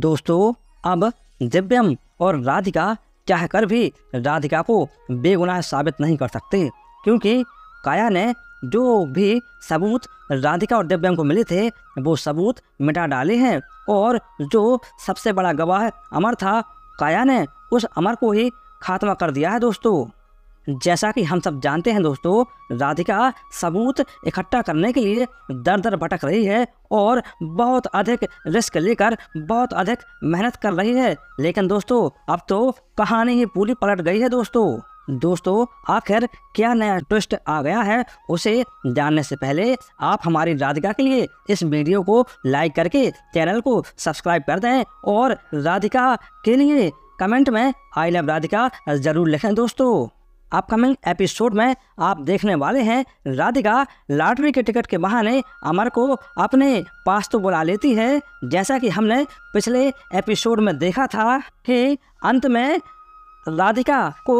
दोस्तों अब दिव्यम और राधिका चाहकर भी राधिका को बेगुनाह साबित नहीं कर सकते क्योंकि काया ने जो भी सबूत राधिका और दिव्यम को मिले थे वो सबूत मिटा डाले हैं और जो सबसे बड़ा गवाह अमर था काया ने उस अमर को ही खात्मा कर दिया है दोस्तों जैसा कि हम सब जानते हैं दोस्तों राधिका सबूत इकट्ठा करने के लिए दर दर भटक रही है और बहुत अधिक रिस्क लेकर बहुत अधिक मेहनत कर रही है लेकिन दोस्तों अब तो कहानी ही पूरी पलट गई है दोस्तों दोस्तों आखिर क्या नया ट्विस्ट आ गया है उसे जानने से पहले आप हमारी राधिका के लिए इस वीडियो को लाइक करके चैनल को सब्सक्राइब कर दें और राधिका के लिए कमेंट में आई लव राधिका ज़रूर लिखें दोस्तों अपकमिंग एपिसोड में आप देखने वाले हैं राधिका लॉटरी के टिकट के बहाने अमर को अपने पास तो बुला लेती है जैसा कि हमने पिछले एपिसोड में देखा था कि अंत में राधिका को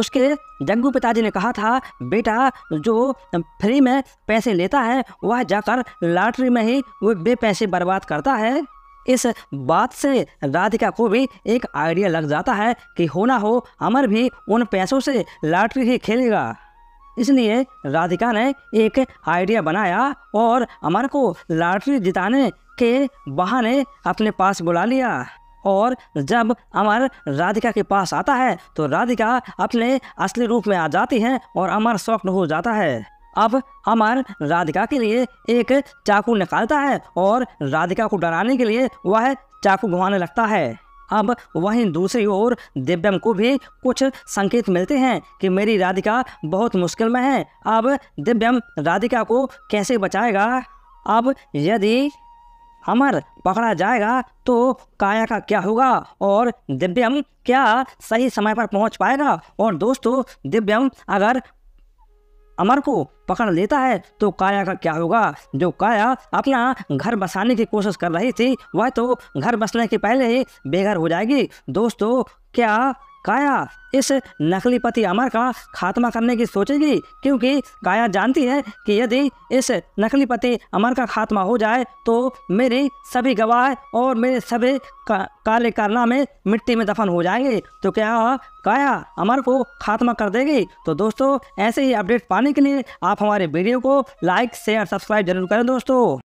उसके जंगू पिताजी ने कहा था बेटा जो फ्री में पैसे लेता है वह जाकर लॉटरी में ही वो पैसे बर्बाद करता है इस बात से राधिका को भी एक आइडिया लग जाता है कि हो ना हो अमर भी उन पैसों से लॉटरी ही खेलेगा इसलिए राधिका ने एक आइडिया बनाया और अमर को लॉटरी जिताने के बहाने अपने पास बुला लिया और जब अमर राधिका के पास आता है तो राधिका अपने असली रूप में आ जाती है और अमर स्वप्न हो जाता है अब अमर राधिका के लिए एक चाकू निकालता है और राधिका को डराने के लिए वह चाकू घुमाने लगता है अब वहीं दूसरी ओर दिव्यम को भी कुछ संकेत मिलते हैं कि मेरी राधिका बहुत मुश्किल में है अब दिव्यम राधिका को कैसे बचाएगा अब यदि अमर पकड़ा जाएगा तो काया का क्या होगा और दिव्यम क्या सही समय पर पहुंच पाएगा और दोस्तों दिव्यम अगर अमर को पकड़ लेता है तो काया का क्या होगा जो काया अपना घर बसाने की कोशिश कर रही थी वह तो घर बसने के पहले ही बेघर हो जाएगी दोस्तों क्या काया इस नकली पति अमर का खात्मा करने की सोचेगी क्योंकि काया जानती है कि यदि इस नकली पति अमर का खात्मा हो जाए तो मेरे सभी गवाह और मेरे सभी का, काले कारनामे मिट्टी में दफन हो जाएंगे तो क्या काया अमर को खात्मा कर देगी तो दोस्तों ऐसे ही अपडेट पाने के लिए आप हमारे वीडियो को लाइक शेयर सब्सक्राइब जरूर करें दोस्तों